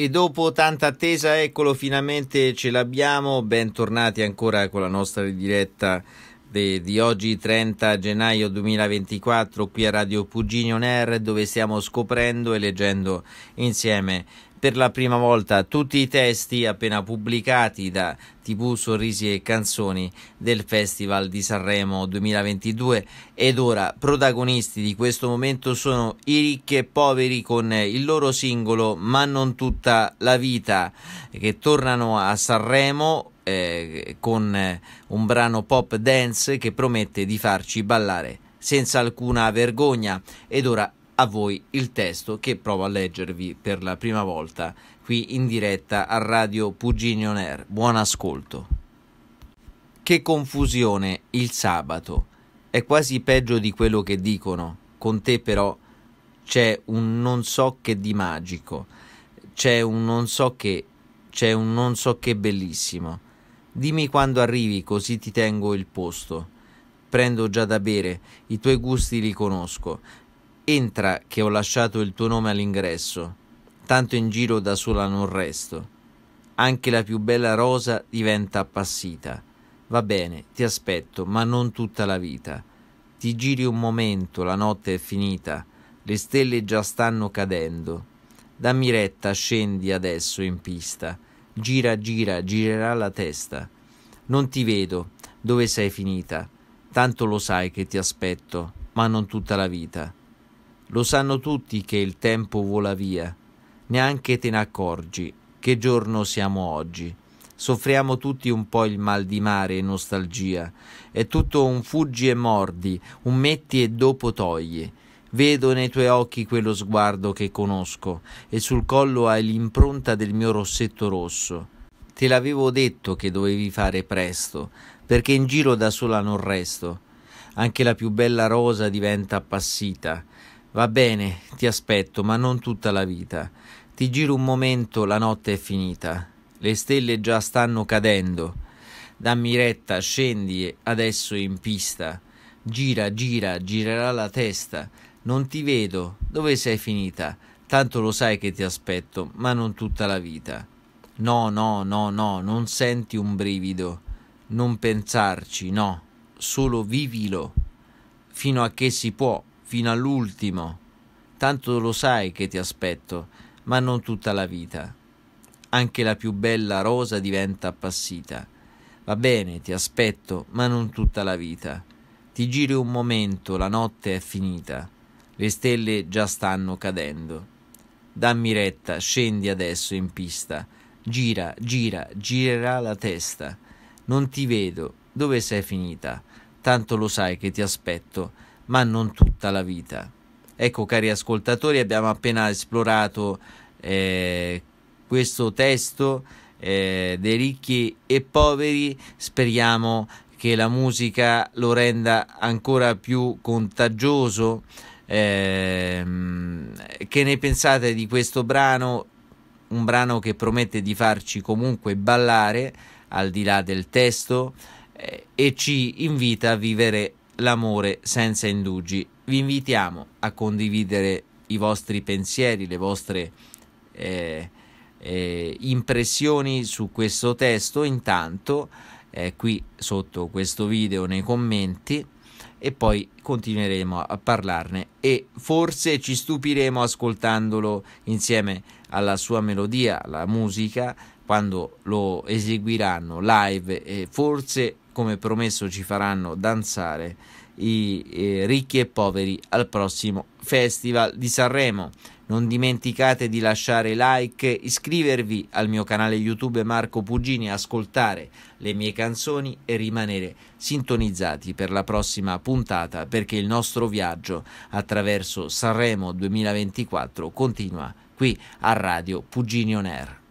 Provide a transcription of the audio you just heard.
E dopo tanta attesa, eccolo, finalmente ce l'abbiamo. Bentornati ancora con la nostra diretta de, di oggi, 30 gennaio 2024, qui a Radio Puginio Ner, dove stiamo scoprendo e leggendo insieme per la prima volta tutti i testi appena pubblicati da TV Sorrisi e Canzoni del Festival di Sanremo 2022 ed ora protagonisti di questo momento sono i ricchi e poveri con il loro singolo Ma non tutta la vita che tornano a Sanremo eh, con un brano pop dance che promette di farci ballare senza alcuna vergogna ed ora a voi il testo che provo a leggervi per la prima volta qui in diretta a Radio Puginio Air. Buon ascolto. Che confusione il sabato. È quasi peggio di quello che dicono. Con te però c'è un non so che di magico. C'è un non so che, c'è un non so che bellissimo. Dimmi quando arrivi così ti tengo il posto. Prendo già da bere, i tuoi gusti li conosco Entra che ho lasciato il tuo nome all'ingresso, tanto in giro da sola non resto. Anche la più bella rosa diventa appassita. Va bene, ti aspetto, ma non tutta la vita. Ti giri un momento, la notte è finita, le stelle già stanno cadendo. Dammi retta, scendi adesso in pista. Gira, gira, girerà la testa. Non ti vedo, dove sei finita? Tanto lo sai che ti aspetto, ma non tutta la vita. Lo sanno tutti che il tempo vola via, neanche te ne accorgi che giorno siamo oggi. Soffriamo tutti un po' il mal di mare e nostalgia. È tutto un fuggi e mordi, un metti e dopo togli. Vedo nei tuoi occhi quello sguardo che conosco e sul collo hai l'impronta del mio rossetto rosso. Te l'avevo detto che dovevi fare presto, perché in giro da sola non resto. Anche la più bella rosa diventa appassita. Va bene, ti aspetto, ma non tutta la vita. Ti giro un momento, la notte è finita. Le stelle già stanno cadendo. Dammi retta, scendi adesso in pista. Gira, gira, girerà la testa. Non ti vedo, dove sei finita? Tanto lo sai che ti aspetto, ma non tutta la vita. No, no, no, no, non senti un brivido. Non pensarci, no, solo vivilo. Fino a che si può, fino all'ultimo. Tanto lo sai che ti aspetto, ma non tutta la vita. Anche la più bella rosa diventa appassita. Va bene, ti aspetto, ma non tutta la vita. Ti giri un momento, la notte è finita. Le stelle già stanno cadendo. Dammi retta, scendi adesso in pista. Gira, gira, girerà la testa. Non ti vedo, dove sei finita? Tanto lo sai che ti aspetto ma non tutta la vita. Ecco, cari ascoltatori, abbiamo appena esplorato eh, questo testo eh, dei ricchi e poveri. Speriamo che la musica lo renda ancora più contagioso. Eh, che ne pensate di questo brano? Un brano che promette di farci comunque ballare al di là del testo eh, e ci invita a vivere l'amore senza indugi. Vi invitiamo a condividere i vostri pensieri, le vostre eh, eh, impressioni su questo testo intanto eh, qui sotto questo video nei commenti e poi continueremo a parlarne e forse ci stupiremo ascoltandolo insieme alla sua melodia, alla musica quando lo eseguiranno live e forse come promesso ci faranno danzare i eh, ricchi e poveri al prossimo Festival di Sanremo. Non dimenticate di lasciare like, iscrivervi al mio canale YouTube Marco Pugini, ascoltare le mie canzoni e rimanere sintonizzati per la prossima puntata perché il nostro viaggio attraverso Sanremo 2024 continua qui a Radio Pugini On Air.